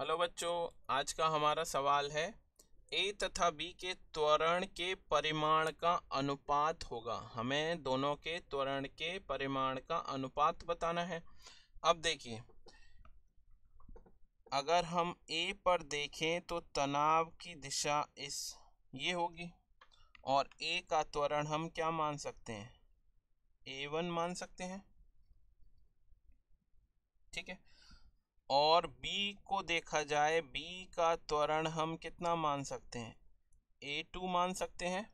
hello बच्चों आज का हमारा सवाल है ए तथा बी के त्वरण के परिमाण का अनुपात होगा हमें दोनों के त्वरण के परिमाण का अनुपात बताना है अब देखिए अगर हम ए पर देखें तो तनाव की दिशा इस ये होगी और ए का त्वरण हम क्या मान सकते हैं ए वन मान सकते हैं ठीक है और बी को देखा जाए बी का त्वरण हम कितना मान सकते हैं ए टू मान सकते हैं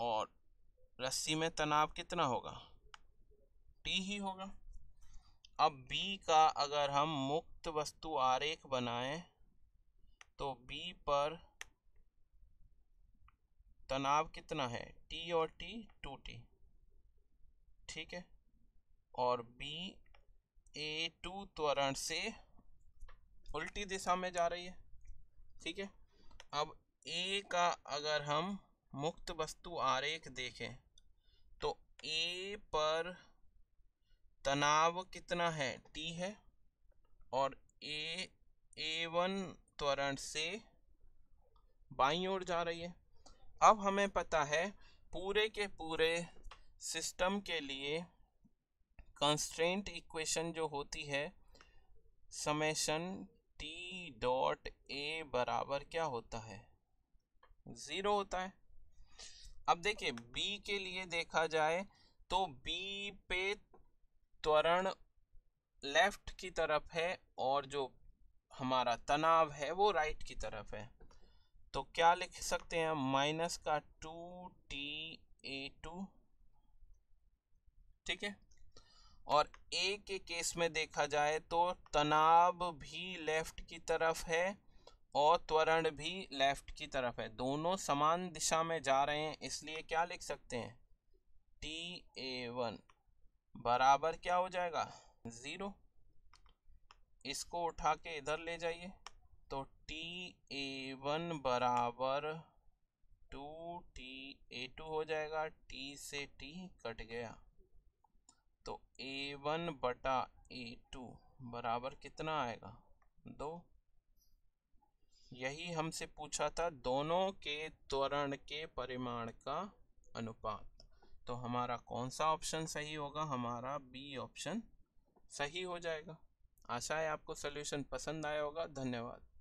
और रस्सी में तनाव कितना होगा टी ही होगा अब बी का अगर हम मुक्त वस्तु आरेख बनाएं तो बी पर तनाव कितना है टी और टी टू टी ठीक है और बी ए टू त्वरण से उल्टी दिशा में जा रही है ठीक है अब ए का अगर हम मुक्त वस्तु आरेख देखें तो ए पर तनाव कितना है टी है और ए ए वन त्वरण से बाई ओर जा रही है अब हमें पता है पूरे के पूरे सिस्टम के लिए कंस्ट्रेंट इक्वेशन जो होती है समेशन टी डॉट ए बराबर क्या होता है ज़ीरो होता है अब देखिए बी के लिए देखा जाए तो बी पे त्वरण लेफ्ट की तरफ है और जो हमारा तनाव है वो राइट की तरफ है तो क्या लिख सकते हैं माइनस का टू टी ए टू ठीक है और ए के केस में देखा जाए तो तनाव भी लेफ़्ट की तरफ है और त्वरण भी लेफ़्ट की तरफ है दोनों समान दिशा में जा रहे हैं इसलिए क्या लिख सकते हैं टी ए वन बराबर क्या हो जाएगा ज़ीरो इसको उठा के इधर ले जाइए तो टी ए वन बराबर टू टी ए टू हो जाएगा टी से टी कट गया तो ए वन बटा ए टू बराबर कितना आएगा दो यही हमसे पूछा था दोनों के त्वरण के परिमाण का अनुपात तो हमारा कौन सा ऑप्शन सही होगा हमारा बी ऑप्शन सही हो जाएगा आशा है आपको सोल्यूशन पसंद आया होगा धन्यवाद